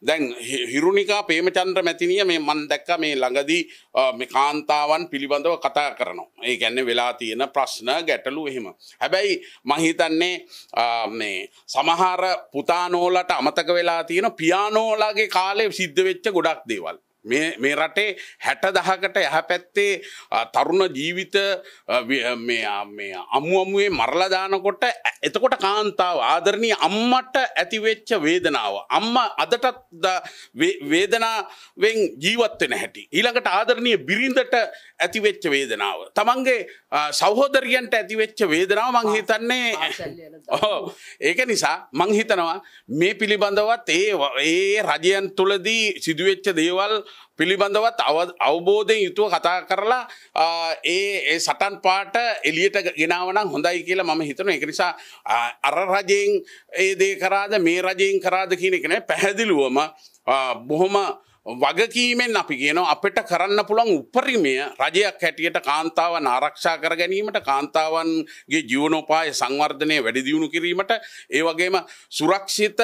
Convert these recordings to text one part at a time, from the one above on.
දැන් හිරුණිකා පේමචන්ද්‍ර මැතිනිය මේ මන් දැක්ක මේ ළඟදී මේ කාන්තාවන් පිළිබඳව කතා කරනවා. ඒ කියන්නේ වෙලා තියෙන ප්‍රශ්න ගැටලු එහෙම. හැබැයි මං හිතන්නේ මේ සමහර පුතානෝලට අමතක වෙලා තියෙන පියානෝලාගේ කාලේ සිද්ධ වෙච්ච ගොඩක් දේවල්. මේ මේ රටේ 60000කට යහපැත්තේ තරුණ ජීවිත මේ මේ අමු අමුවේ මරලා දානකොට එතකොට කාන්තාව ආදරණී අම්මට ඇතිවෙච්ච වේදනාව. අම්ම අදටත් වේදනාවෙන් ජීවත්වෙන හැටි. ඊළඟට ආදරණය බිරිඳට ඇතිවෙච්ච වේදනාව. තමන්ගේ සහෝදරියන්ට ඇතිවෙච්ච වේදනාව මංහිතන්නේ ඒක නිසා මංහිතනවා මේ පිළිබඳවත් ඒ ඒ රජයන් තුළදී සිදුවෙච්ච දේවල් පිළිබඳවත් අවබෝධයෙන් යුතුව කතා කරලා ඒ සටන් පාට එලියට ගෙනාවනම් හොඳයි කියලා මම හිතන එක නිසා අර රජයෙන් ඒ දේ කරාද මේ රජයෙන් කරාද කියන එකන පැහැදිලුවම බොහොම වගකීමෙන් අපි කියන අපිට කරන්න පුළන් උපරිමය රජයක් හැටියට කාන්තාවන් ආරක්ෂා කර ගැනීමට කාන්තාවන්ගේ ජීවනෝපාය සංවර්ධනය වැඩිදියුණු කිරීමට ඒ වගේම සුරක්ෂිත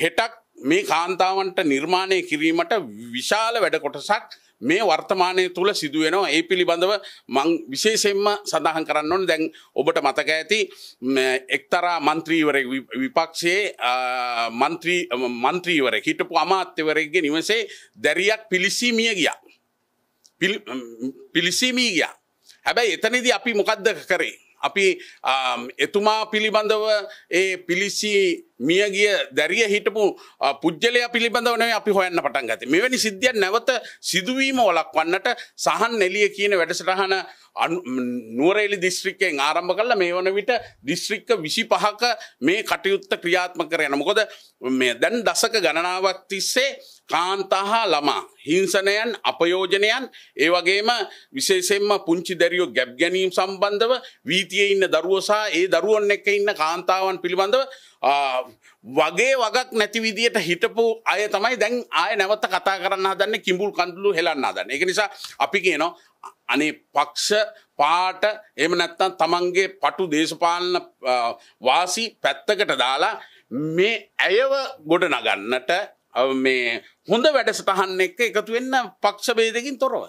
හෙටක් මේ කාන්තාවන්ට නිර්මාණය කිරීමට විශාල වැඩ කොටසක් මේ වර්තමානය තුළ සිදුවෙනවා ඒ පිළිබඳව මං විශේෂෙන්ම සඳහන් කරන්න ඕන දැන් ඔබට මතක ඇති එක්තරා මන්ත්‍රීවර විපක්ෂයේ මන්ත්‍රීවර හිටපු අමාත්‍යවරගේ නිවසේ දැරියක් පිලිසිමිය ගියා පිලිසිමී ගියා හැබැයි එතනිදි අපි මොකක්ද කරේ අපි එතුමා පිළිබඳව ඒ පිලිසි මියගිය දැරිය හිටපු පුද්ජලය පිළිබඳවනේ අපි හොයන්න පටන් ගත මෙවැනි සිද්ධිය නැවත සිදුවීම ඔලක් වන්නට සහන් එලිය කියන වැඩසටහන නුවරේලි දිස්ත්‍රික්කයෙන් ආරම්භ කල්ල මේ වන විට දිස්ත්‍රික්ක විසි පහක මේ කටයුත්ත ක්‍රියාත්ම කරයන මොකොද මේ දැන් දසක ගණනාවක් තිස්සේ කාන්තහා ළමා හිංසනයන් අපයෝජනයන් ඒ වගේම විශේෂෙන්ම පුංචි දැරියෝ ගැබ් ගැනීම් සම්බන්ධව වීතිය ඉන්න දරුවසා ඒ දරුවන් එක ඉන්න කාන්තාවන් පිළිබඳව වගේ වගක් නැති විදියට හිටපු අය තමයි දැන් ආය නැවත කතා කරන්න දන්න කිඹුල් කඳුලු හෙලන්න දන්න එක නිසා අපි කියනවා අනේ පක්ෂ පාට එම නැත්තන් තමන්ගේ පටු දේශපාලන වාසි පැත්තකට දාලා මේ ඇයව ගොඩ නගන්නට මේ හොඳ වැඩසටහන්න එක එකතු වෙන්න පක්ෂ බේදකින් තොරව